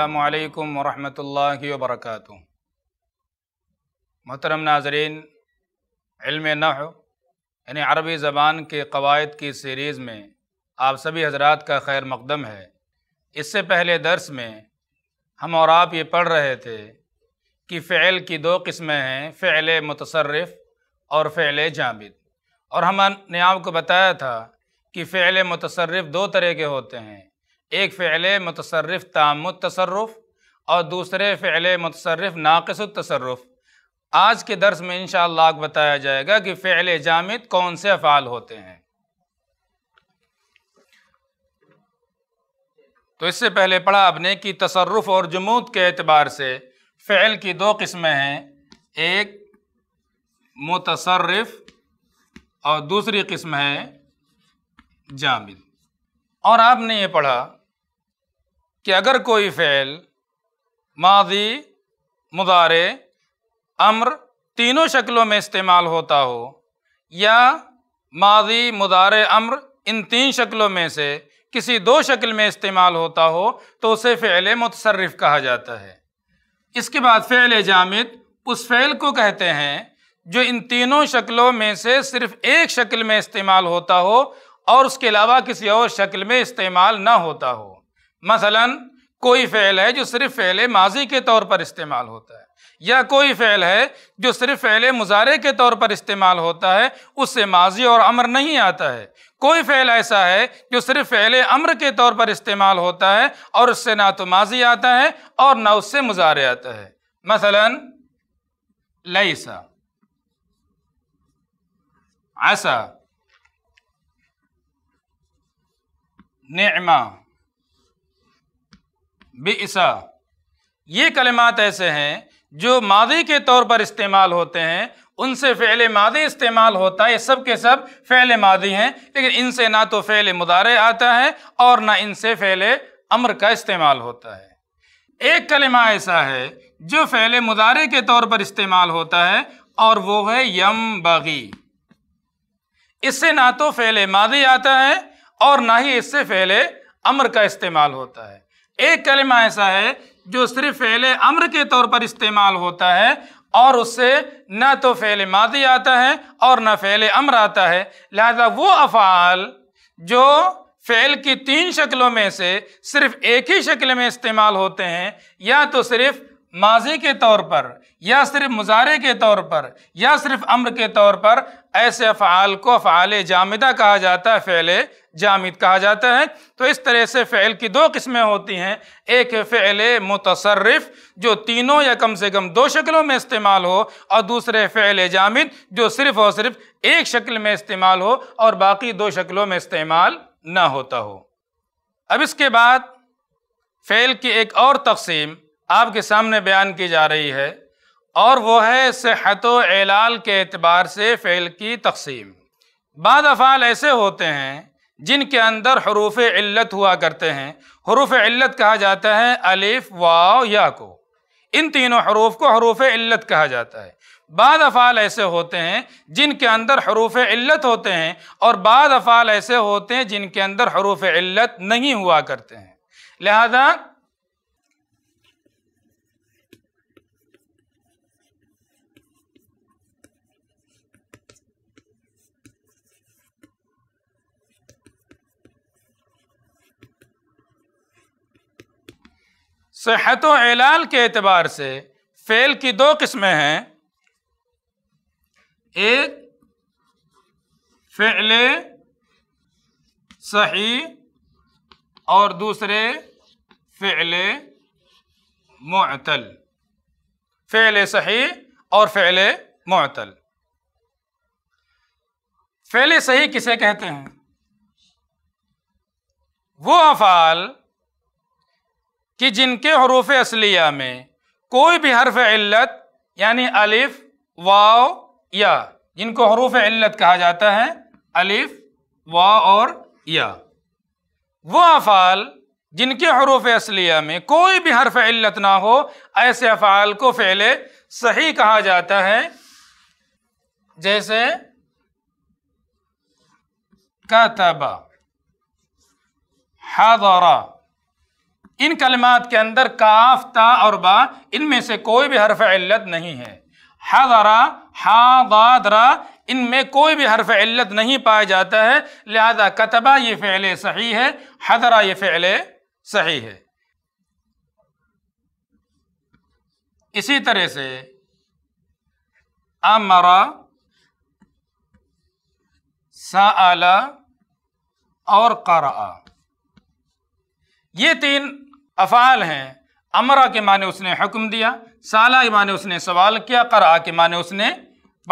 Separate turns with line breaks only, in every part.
अल्लाम वरहमतुल्लाहि वबरकातु मोहतरम नाजरीन इल्म नह यानी अरबी ज़बान के कवायद की सीरीज़ में आप सभी हजरात का खैर मकदम है इससे पहले दर्स में हम और आप ये पढ़ रहे थे कि फ़ेल की दो किस्में हैं फ़ेल मुतसरफ़ और फ़ेल जामिद और हमने आपको बताया था कि फ़ेल मुतसरफ़ दो तरह के होते हैं एक फैल मतसरफ़ ताम तसरफ़ और दूसरे फैल मतसरफ़ नाकस तसरफ़ आज के दर्स में इन बताया जाएगा कि फैल जामद कौन से अफ़ाल होते हैं तो इससे पहले पढ़ा आपने कि तसरफ़ और जमूत के अतबार से फैल की दो किस्में हैं एक मतसरफ़ और दूसरी किस्म है जामिद और आपने ये पढ़ा कि अगर कोई फ़ैल माजी मुदारे अम्र तीनों शक्लों में इस्तेमाल होता हो या माजी मुदारे अम्र इन तीन शक्लों में से किसी दो शक्ल में इस्तेमाल होता हो तो उसे फ़ैल मुतसरफ़ कहा जाता है इसके बाद फ़ैल जामिद उस फ़ैल को कहते हैं जो इन तीनों शक्लों में से सिर्फ एक शक्ल में इस्तेमाल होता हो और उसके अलावा किसी और शक्ल में इस्तेमाल ना होता हो मसलन कोई फ़ैल है जो सिर्फ फ़ैल माजी के तौर पर इस्तेमाल होता है या कोई फ़ैल है जो सिर्फ फ़ैल मुजारे के तौर पर इस्तेमाल होता है उससे माजी और अमर नहीं आता है कोई फ़ैल ऐसा है जो सिर्फ फ़ैल अम्र के तौर पर इस्तेमाल होता है और उससे ना तो माजी आता है और ना उससे मुजारे आता है मसलन लईसा ऐसा नेमा बेसा ये कलमात ऐसे हैं जो मादी के तौर पर इस्तेमाल होते हैं उनसे फ़ैल मादी इस्तेमाल होता है ये सब के सब फ़ैल मादी हैं लेकिन इनसे ना तो फ़ैल मुदारे आता है और ना इनसे फ़ैल अमर का इस्तेमाल होता है एक कलमा ऐसा है जो फ़ैल मुदारे के तौर पर इस्तेमाल होता है और वो है यम बागी इससे ना तो फ़ैल मादी आता है और ना ही इससे फ़ैल अमर का इस्तेमाल होता है एक कलमा ऐसा है जो सिर्फ फ़ैल अम्र के तौर पर इस्तेमाल होता है और उससे न तो फ़ैल मादी आता है और न फ़ैल अम्र आता है लिहाजा वो अफ़ाल जो फ़ैल की तीन शक्लों में से सिर्फ एक ही शक्ल में इस्तेमाल होते हैं या तो सिर्फ माजी के तौर पर या सिर्फ मुजारे के तौर पर या सिर्फ अम्र के तौर पर ऐसे अफ़ाल को फ़ाल जामिदा कहा जाता है फ़ैल जामिद कहा जाता है तो इस तरह से फ़ैल की दो किस्में होती हैं एक है फ़ैल मुतसरफ़ जो तीनों या कम से कम दो शक्लों में इस्तेमाल हो और दूसरे फ़ैल जामिद जो सिर्फ़ और सिर्फ एक शक्ल में इस्तेमाल हो और बाकी दो शक्लों में इस्तेमाल ना होता हो अब इसके बाद फ़ैल की एक और तकसीम आपके सामने बयान की जा रही है और वो है सेहत एलाल के अतबार से फ़ैल की तकसीम बाद अफ़ाल ऐसे होते हैं जिनके अंदर हरूफ इल्लत हुआ करते हैं हरूफ इल्लत कहा जाता है अलिफ वाव या को इन तीनों हरूफ को हरूफ इल्लत कहा जाता है बाद अफ़ाल ऐसे होते हैं जिनके अंदर हरूफ इल्लत होते हैं और बाद अफ़ाल ऐसे होते हैं जिनके अंदर हरूफ इल्लत नहीं हुआ करते हैं लिहाजा सेहत एलाल के अतबार से फेल की दो किस्में हैं एक फेल सही और दूसरे फेल मतल फेल सही और फेल मतल फेले सही किसे कहते हैं वो अफ़ाल कि जिनके हरूफ असलिया में कोई भी हरफ इल्लत यानी अलिफ वाव या जिनको हरूफ इल्लत कहा जाता है अलिफ वा और या वो अफ़ाल जिनके हरूफ असलिया में कोई भी हरफ इल्लत ना हो ऐसे अफ़ाल को फ़ैले सही कहा जाता है जैसे कतबा हादरा इन कलमात के अंदर काफ ता और बा इनमें से कोई भी हरफ इल्लत नहीं है हजरा हादरा इनमें कोई भी हरफ इल्लत नहीं पाया जाता है लिहाजा कतबा ये फ़ैल सही है हजरा ये फ़ैल सही है इसी तरह से अमरा सा और करा ये तीन अफ़ाल हैं अमरा के माने उसने हुक्म दिया साला के माने उसने सवाल किया करा के माने उसने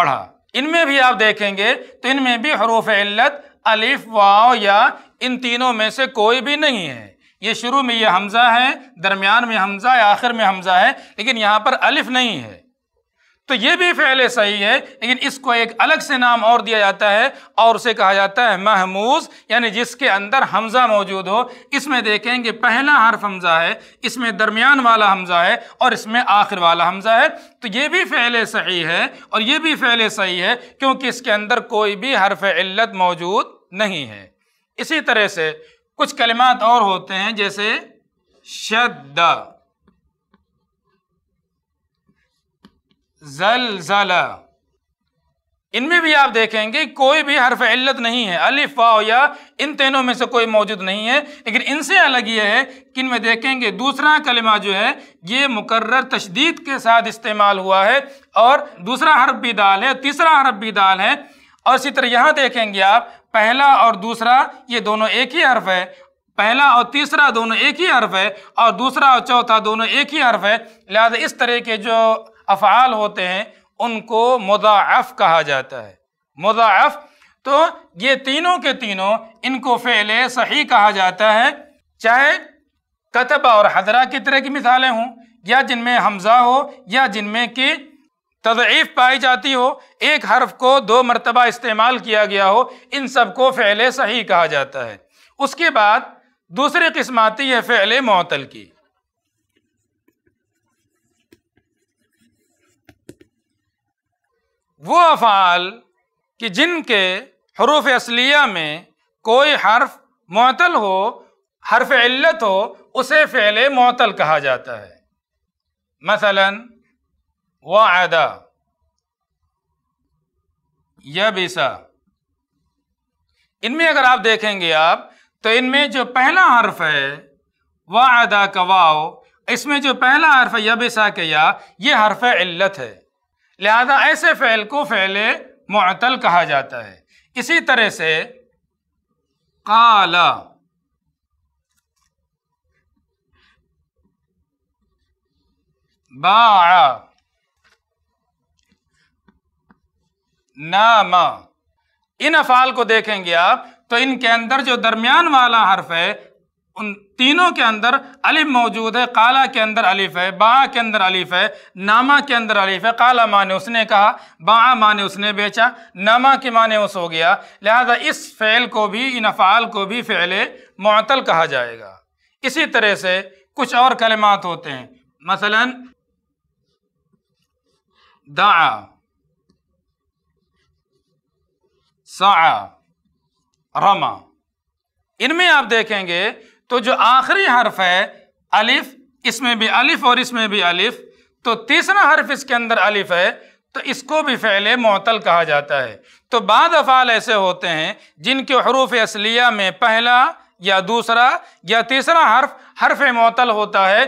पढ़ा इनमें भी आप देखेंगे तो इनमें भी हरूफ इल्लत अलिफ वाओ या इन तीनों में से कोई भी नहीं है ये शुरू में ये हमज़ा है दरमियान में हमज़ा है आखिर में हमज़ा है लेकिन यहाँ पर अलिफ नहीं है तो ये भी फ़ैल सही है लेकिन इसको एक अलग से नाम और दिया जाता है और उसे कहा जाता है महमूज यानी जिसके अंदर हमज़ा मौजूद हो इसमें देखेंगे पहला हर्फ हमज़ा है इसमें दरमियान वाला हमज़ा है और इसमें आखिर वाला हमज़ा है तो ये भी फ़ैल सही है और ये भी फ़ैल सही है क्योंकि इसके अंदर कोई भी हर्फ इल्लत मौजूद नहीं है इसी तरह से कुछ कलिमात और होते हैं जैसे शद्दा जलजला इनमें भी आप देखेंगे कोई भी हरफ इल्लत नहीं है अलिफ वाओ या इन तीनों में से कोई मौजूद नहीं है लेकिन इनसे अलग यह है कि इनमें देखेंगे दूसरा कलमा जो है ये मुकर्र तशदीद के साथ इस्तेमाल हुआ है और दूसरा हरफ भी दाल है तीसरा हरफ भी दाल है और इसी तरह यहाँ देखेंगे आप पहला और दूसरा ये दोनों एक ही हर्फ है पहला और तीसरा दोनों एक ही हर्फ है और दूसरा और चौथा दोनों एक ही हर्फ है लिहाजा इस तरह के जो अफ़ाल होते हैं उनको मुदाफ़ कहा जाता है मुदाफ़ तो ये तीनों के तीनों इनको फ़ेल सही कहा जाता है चाहे कतबा और हजरा की तरह की मिसालें हों या जिनमें हमजा हो या जिनमें कि तदीफ़ पाई जाती हो एक हर्फ को दो मरतबा इस्तेमाल किया गया हो इन सब को फ़ेल सही कहा जाता है उसके बाद दूसरी किस्म आती है फ़ेल मअतल की वो अफ़ाल कि जिनके हरूफ असलिया में कोई हर्फ मअतल हो हर्फ इल्लत हो उसे फ़ैल मअतल कहा जाता है मसलन वादा यबिसा इनमें अगर आप देखेंगे आप तो इनमें जो पहला हर्फ है वादा कवाओ इसमें जो पहला हर्फ है यबिसा के या ये हर्फ इल्लत है लिहाजा ऐसे फ़ैल को फ़ैल मअतल कहा जाता है इसी तरह से काला बा नामा इन अफ़ाल को देखेंगे आप तो इनके अंदर जो दरमियान वाला हर्फ है उन तीनों के अंदर अलिफ मौजूद है काला के अंदर अलिफ है बा के अंदर अलिफ है नामा के अंदर अलिफ है काला माने उसने कहा बा माने उसने बेचा नामा के माने उस हो गया लिहाजा इस फ़ैल को भी इन अफ़ाल को भी फ़ैल मअतल कहा जाएगा इसी तरह से कुछ और कलमात होते हैं मसलन दा सा रमा इनमें आप देखेंगे तो जो आखिरी हर्फ है अलिफ इसमें भी अलिफ और इसमें भी अलिफ तो तीसरा हर्फ इसके अंदर अलिफ है तो इसको भी फ़ैल मोतल कहा जाता है तो बाद अफ़ाल ऐसे होते हैं जिनके हरूफ असलिया में पहला या दूसरा या तीसरा हर्फ हर्फ मोतल होता है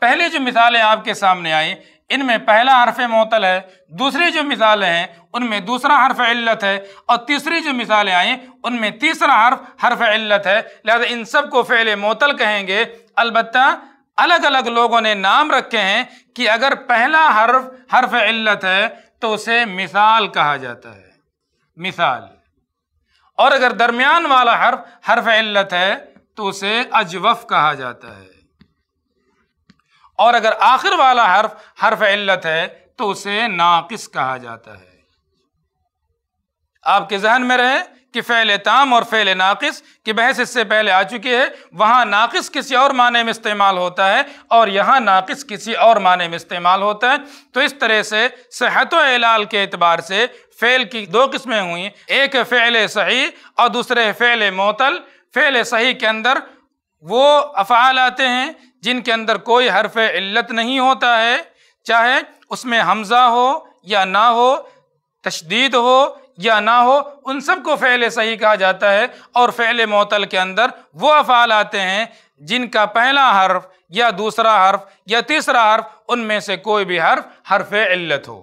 पहले जो मिसालें आपके सामने आई इनमें पहला हरफ मोतल है दूसरी जो मिसालें हैं उनमें दूसरा हरफ इल्लत है और तीसरी जो मिसालें आई उनमें तीसरा हरफ हरफ इल्लत है लिहाजा इन सब को फ़ैल मोतल कहेंगे अलबत् अलग अलग लोगों ने नाम रखे हैं कि अगर पहला हरफ हरफ इल्लत है तो उसे मिसाल कहा जाता है मिसाल और अगर दरमियान वाला हरफ हरफ इल्लत है तो उसे अजवफ कहा जाता है और अगर आखिर वाला हर्फ हर्फ इल्लत है तो उसे नाकिस कहा जाता है आपके जहन में रहे कि फ़ैल ताम और फ़ैल नाकिस की बहस इससे पहले आ चुकी है वहाँ नाकिस किसी और माने में इस्तेमाल होता है और यहाँ नाकिस किसी और माने में इस्तेमाल होता है तो इस तरह से सेहत एलाल के अतबार से फ़ेल की दो किस्में हुई एक फ़ैल सही और दूसरे फ़ैल मोतल फ़ैल सही के अंदर वो अफ़ाल आते हैं जिनके अंदर कोई हरफ इल्लत नहीं होता है चाहे उसमें हमजा हो या ना हो तशदीद हो या ना हो उन सब को फ़ैल सही कहा जाता है और फ़ैल मअतल के अंदर वो अफ़ाल आते हैं जिनका पहला हर्फ या दूसरा हर्फ या तीसरा हर्फ उनमें से कोई भी हर्फ हरफ इल्लत हो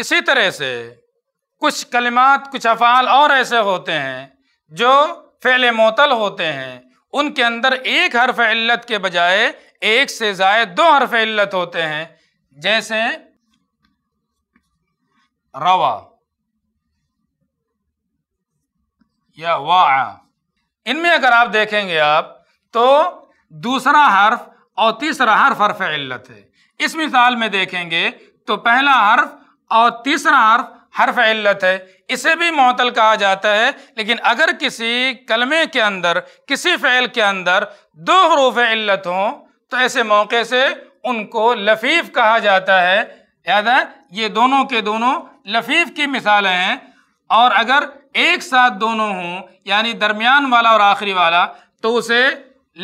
इसी तरह से कुछ कलिमात कुछ अफ़ाल और ऐसे होते हैं जो फ़ैल मोतल होते हैं उनके अंदर एक हरफ इल्लत के बजाय एक से ज़ायद दो हरफ इल्लत होते हैं जैसे रवा या वा इनमें अगर आप देखेंगे आप तो दूसरा हर्फ और तीसरा हर्फ हरफ इल्लत है इस मिसाल में देखेंगे तो पहला हर्फ और तीसरा हर्फ हर्फ इल्लत है इसे भी मअतल कहा जाता है लेकिन अगर किसी कलमे के अंदर किसी फ़ैल के अंदर दो हरूफ इल्लत हों तो ऐसे मौके से उनको लफीफ कहा जाता है याद है ये दोनों के दोनों लफीफ की मिसालें हैं और अगर एक साथ दोनों हों यानी दरमियान वाला और आखिरी वाला तो उसे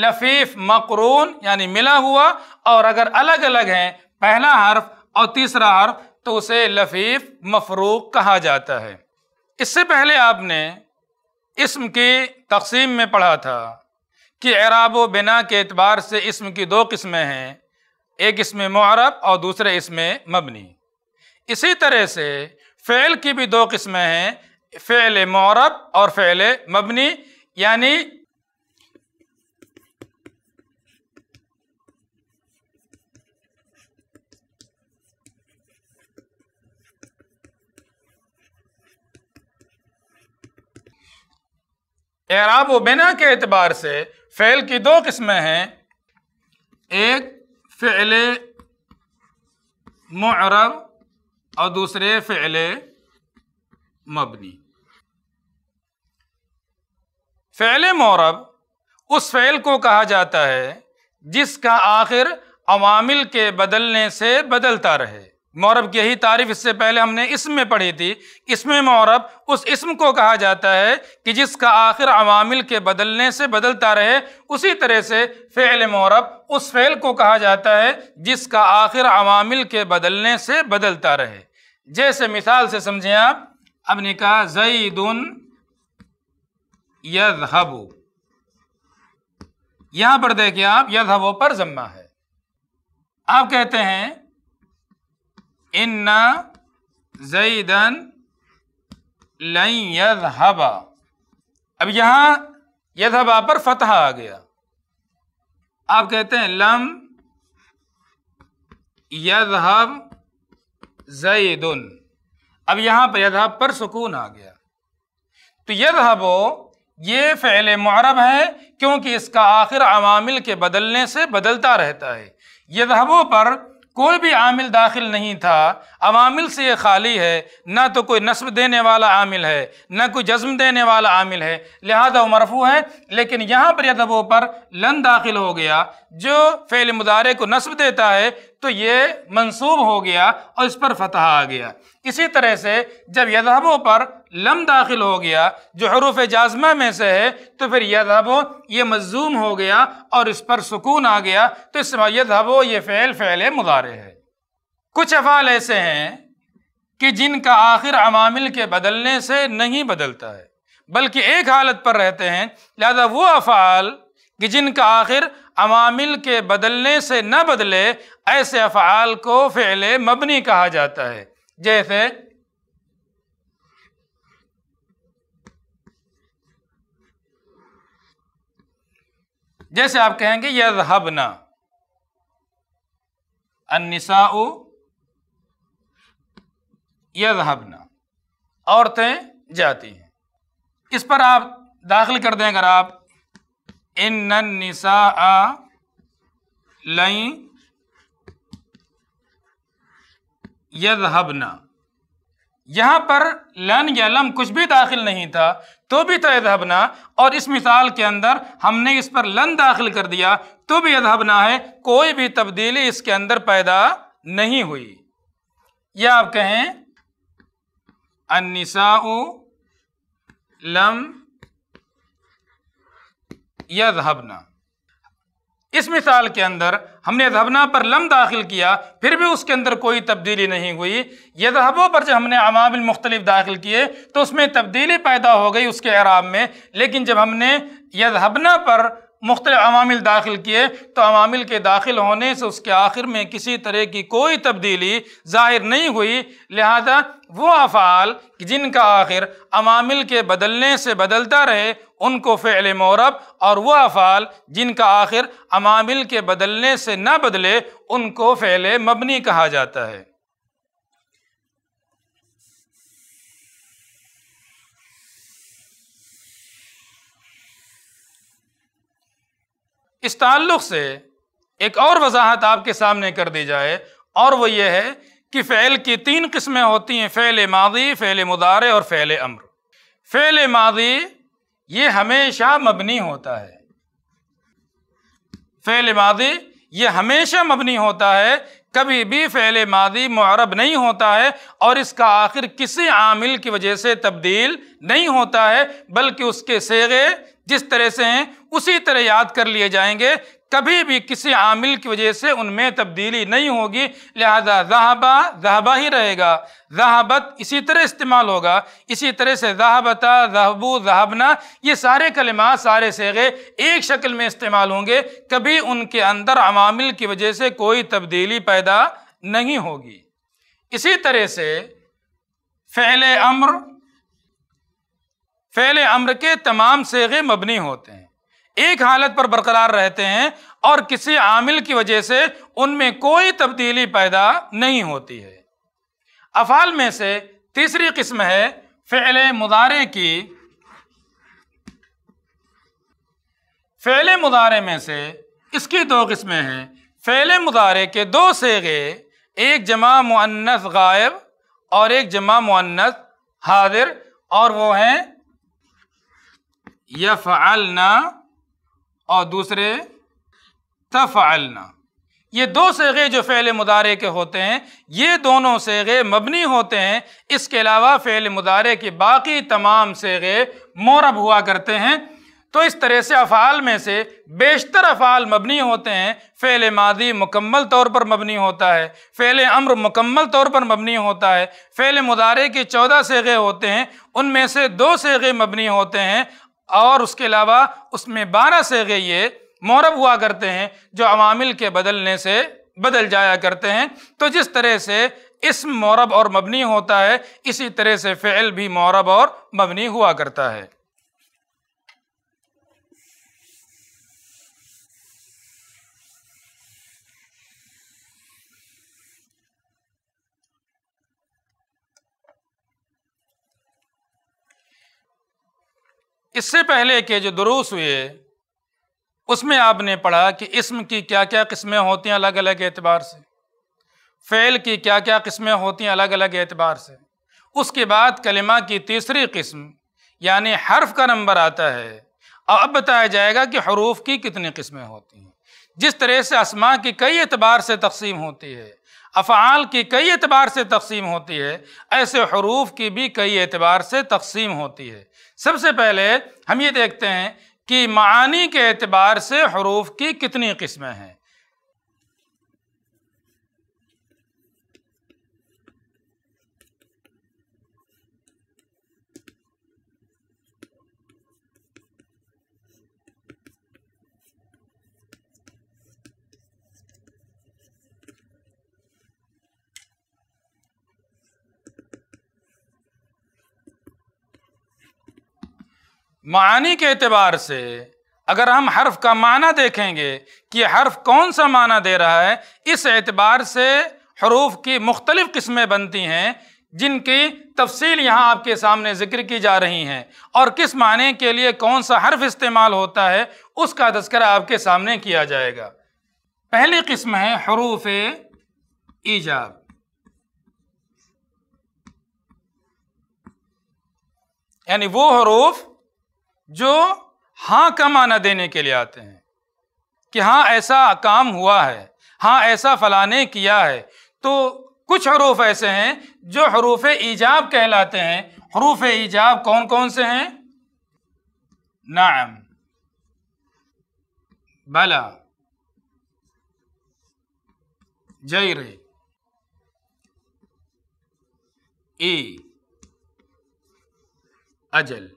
लफीफ मकरून यानी मिला हुआ और अगर अलग अलग हैं पहला हर्फ और तीसरा हर्फ तो उसे लफीफ मफरूक कहा जाता है इससे पहले आपने इसम की तकसीम में पढ़ा था कि एराब व बिना के अतबार से इसम की दो किस्में हैं एक इसमें मुआरब और दूसरे इसमें मबनी इसी तरह से फ़ेल की भी दो किस्में हैं फ़ेल मौरब और फ़ेल मबनी यानी एराब व बिना के अतबार से फ़ैल की दो किस्में हैं एक फ़ैल मरब और दूसरे फ़ैल मबनी फ़ैल मरब उस फ़ैल को कहा जाता है जिसका आखिर अवामिल के बदलने से बदलता रहे मौरब की यही तारीफ इससे पहले हमने इसमें पढ़ी थी इसमें मौरब उस इसम को कहा जाता है कि जिसका आखिर अवामिल के बदलने से बदलता रहे उसी तरह से फ़ेल मौरब उस फ़ेल को कहा जाता है जिसका आखिर अवामिल के बदलने से बदलता रहे जैसे मिसाल से समझें आप अब ने कहा जईदन यदहबू यहाँ पर देखिए आप यदहबो पर जम्मा है आप कहते हैं इन्ना जईदन लई यदहबा अब यहां यदहबा पर फतह आ गया आप कहते हैं लम यदहब जईदन अब यहां पर यदहब पर सुकून आ गया तो यदहबो ये फैले मरब है क्योंकि इसका आखिर अवामिल के बदलने से बदलता रहता है यदहबों पर कोई भी आमिल दाखिल नहीं था अवामिल से ये खाली है ना तो कोई नस्ब देने वाला आमिल है ना कोई जज्म देने वाला आमिल है लिहाजा वो मरफू है लेकिन यहाँ पर यदबों पर लन दाखिल हो गया जो फ़ैल मुदारे को नस्ब देता है तो ये मंसूब हो गया और इस पर फतह आ गया इसी तरह से जब यदहबों पर लम दाखिल हो गया जो हरूफ जाजमा में से है तो फिर यदहबो ये मजूम हो गया और इस पर सुकून आ गया तो इस यदहबो ये फ़ैल फ़ैल मुदारे है कुछ अफ़ाल ऐसे हैं कि जिनका आखिर अमामिल के बदलने से नहीं बदलता है बल्कि एक हालत पर रहते हैं लिहाजा वो अफ़ाल कि जिनका आखिर अवामिल के बदलने से न बदले ऐसे अफ़ाल को फ़िल मबनी कहा जाता है जैसे जैसे आप कहेंगे यजहबना अन्निसाउ यजहबना औरतें जाती हैं इस पर आप दाखिल कर दें अगर आप इन लई यदहबना यहाँ पर लन या लम कुछ भी दाखिल नहीं था तो भी तो यदहबना और इस मिसाल के अंदर हमने इस पर लन दाखिल कर दिया तो भी यदहबना है कोई भी तब्दीली इसके अंदर पैदा नहीं हुई या आप कहें अनिसा लम या जहबना इस मिसाल के अंदर हमने जहबना पर लम दाखिल किया फिर भी उसके अंदर कोई तब्दीली नहीं हुई यह जहबों पर जब हमने अवामिल मुख्तलिफ दाखिल किए तो उसमें तब्दीली पैदा हो गई उसके अराब में लेकिन जब हमने यह जहबना पर मुख्तल अवामिल दाखिल किए तो अवामिल के दाखिल होने से उसके आखिर में किसी तरह की कोई तब्दीली ज़ाहिर नहीं हुई लिहाजा वो अफ़ाल जिनका आखिर अवामिल के बदलने से बदलता रहे उनको फ़ेल मौरब और वह अफ़ाल जिनका आखिर अवामिल के बदलने से ना बदले उनको फ़ेल मबनी कहा जाता है इस ताल्लुक से एक और वजाहत आपके सामने कर दी जाए और वो ये है कि फ़ैल की तीन किस्में होती हैं फ़ैल मादी फ़ैल मुदारे और फ़ैल अम्र फ़ैल मादी ये हमेशा मबनी होता है फ़ैल मादी ये हमेशा मबनी होता है कभी भी फ़ैल मादी मरब नहीं होता है और इसका आखिर किसी आमिल की वजह से तब्दील नहीं होता है बल्कि उसके सेगे जिस तरह से हैं उसी तरह याद कर लिए जाएंगे कभी भी किसी आमिल की वजह से उनमें तब्दीली नहीं होगी लिहाजा जहाबा जहाबा ही रहेगा जहाबत इसी तरह इस्तेमाल होगा इसी तरह से जहाबता जहबू जहाबना ये सारे कलमा सारे सेगे एक शक्ल में इस्तेमाल होंगे कभी उनके अंदर अवामिल की वजह से कोई तब्दीली पैदा नहीं होगी इसी तरह से फ़ैल अम्र फ़ैल अम्र के तमाम सेगे मबनी होते हैं एक हालत पर बरकरार रहते हैं और किसी आमिल की वजह से उनमें कोई तब्दीली पैदा नहीं होती है अफाल में से तीसरी किस्म है फेले मुदारे की फेले मुदारे में से इसकी दो किस्में हैं फेले मुदारे के दो सेगे एक जमा मुन्नस गायब और एक जमा मुन्नस हाजिर और वो हैं अलना और दूसरे तफ़अलना ये दो सेगे जो फ़ैल मुदारे के होते हैं ये दोनों सेगे मबनी होते हैं इसके अलावा फ़ैल मुदारे के बाकी तमाम सगे मौरब हुआ करते हैं तो इस तरह से अफ़ाल में से बेशतर अफ़ाल मबनी होते हैं फ़ैल मादी मुकम्मल तौर पर मबनी होता है फ़ैल अम्र मुकम्मल तौर पर मबनी होता है फ़ैल मुदारे के चौदह सेगे होते हैं उनमें से दो सेगे मबनी होते हैं और उसके अलावा उसमें बारह सेगे ये मौरब हुआ करते हैं जो अवामिल के बदलने से बदल जाया करते हैं तो जिस तरह से इसम मौरब और मबनी होता है इसी तरह से फ़ेल भी मौरब और मबनी हुआ करता है इससे पहले के जो दुरूस हुए उसमें आपने पढ़ा कि इसम की क्या क्या किस्में होती हैं अलग अलग एतबार से फ़ेल की क्या क्या किस्में होती हैं अलग अलग एतबार से उसके बाद कलिमा की तीसरी किस्म यानी हर्फ का नंबर आता है और अब बताया जाएगा कि हरूफ की कितनी किस्में होती हैं जिस तरह से आसमां की कई एतबार से तकसीम होती है अफ़ाल की कई एतबार से तकसीम होती है ऐसे हरूफ की भी कई एतबार से तकसीम होती है सबसे पहले हम ये देखते हैं कि मानी के अतबार से हरूफ की कितनी किस्में हैं मानी के अतबार से अगर हम हर्फ का माना देखेंगे कि हर्फ कौन सा माना दे रहा है इस एतबार से हरूफ की मुख्तलिफ़ किस्में बनती हैं जिनकी तफसील यहाँ आपके सामने ज़िक्र की जा रही हैं और किस माने के लिए कौन सा हर्फ इस्तेमाल होता है उसका तस्करा आपके सामने किया जाएगा पहली किस्म है हरूफ ईजाब यानी वो हरूफ जो हाँ का माना देने के लिए आते हैं कि हाँ ऐसा काम हुआ है हाँ ऐसा फलाने किया है तो कुछ हरूफ ऐसे हैं जो हरूफ ईजाब कहलाते हैं हरूफ ईजाब कौन कौन से हैं नाम बला जैर ई अजल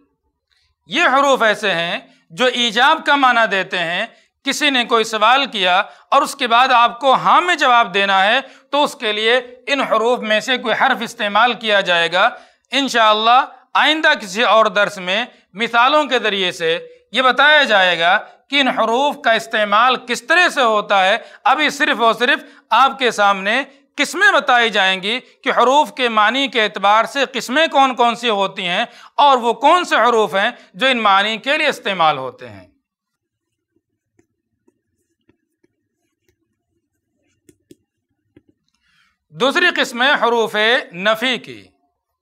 ये हरूफ ऐसे हैं जो ईजाब का माना देते हैं किसी ने कोई सवाल किया और उसके बाद आपको हाँ में जवाब देना है तो उसके लिए इन हरूफ में से कोई हर्फ इस्तेमाल किया जाएगा इन आइंदा किसी और दर्स में मिसालों के ज़रिए से ये बताया जाएगा कि इन हरूफ का इस्तेमाल किस तरह से होता है अभी सिर्फ़ और सिर्फ आपके सामने किस्में बताई जाएंगी कि हरूफ के मानी के एतबार से किस्में कौन कौन सी होती हैं और वो कौन से हरूफ हैं जो इन मानी के लिए इस्तेमाल होते हैं दूसरी किस्म हरूफ नफ़ी की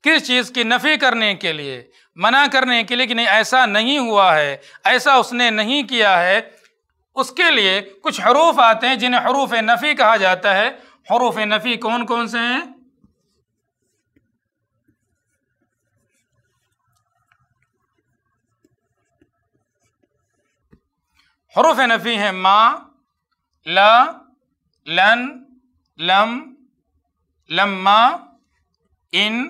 किस चीज़ की नफ़ी करने के लिए मना करने के लिए कि नहीं ऐसा नहीं हुआ है ऐसा उसने नहीं किया है उसके लिए कुछ हरूफ आते हैं जिन्हें हरूफ नफ़ी कहा जाता है हरूफ नफ़ी कौन कौन से हैं हरूफ नफ़ी हैं मा ल लन लम लम्मा इन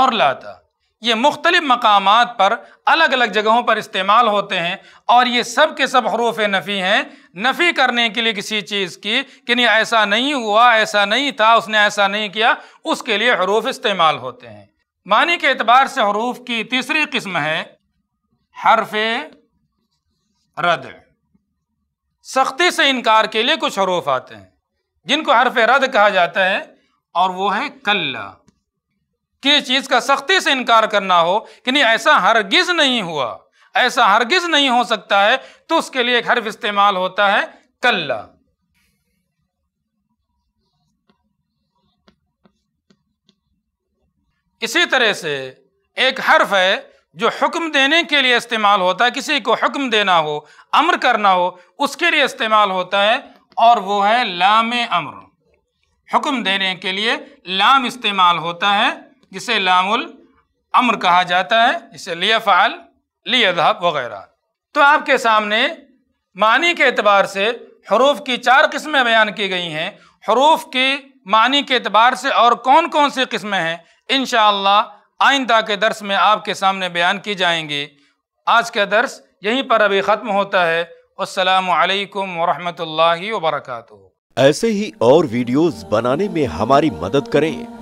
और लाता ये मुख्तलिफ मकाम पर अलग अलग जगहों पर इस्तेमाल होते हैं और ये सब के सब हरूफ नफ़ी हैं नफ़ी करने के लिए किसी चीज़ की कि नहीं ऐसा नहीं हुआ ऐसा नहीं था उसने ऐसा नहीं किया उसके लिए हरूफ इस्तेमाल होते हैं मानी के अतबार से हरूफ की तीसरी किस्म है हरफ रद सख्ती से इनकार के लिए कुछ हरूफ आते हैं जिनको हरफ रद कहा जाता है और वो है कल्ला किसी चीज़ का सख्ती से इनकार करना हो कि नहीं ऐसा हरगिज़ नहीं हुआ ऐसा हरगिज़ नहीं हो सकता है तो उसके लिए एक हर्फ इस्तेमाल होता है कल्ला इसी तरह से एक हर्फ है जो हुक्म देने के लिए इस्तेमाल होता है किसी को हुक्म देना हो अम्र करना हो उसके लिए इस्तेमाल होता है और वो है लाम अम्र हुक्म देने के लिए लाम इस्तेमाल होता है जिसे लामुल अम्र कहा जाता है इसे लिया फ़ाल लिया दहब वगैरह तो आपके सामने मानी के अतबार से हरूफ की चार किस्में बयान की गई हैं हरूफ की मानी के अतबार से और कौन कौन सी किस्में हैं इन आइंदा के दर्स में आपके सामने बयान की जाएंगी आज का दर्स यहीं पर अभी ख़त्म होता है असलकम वरहमल वर्का ऐसे ही और वीडियोज़ बनाने में हमारी मदद करें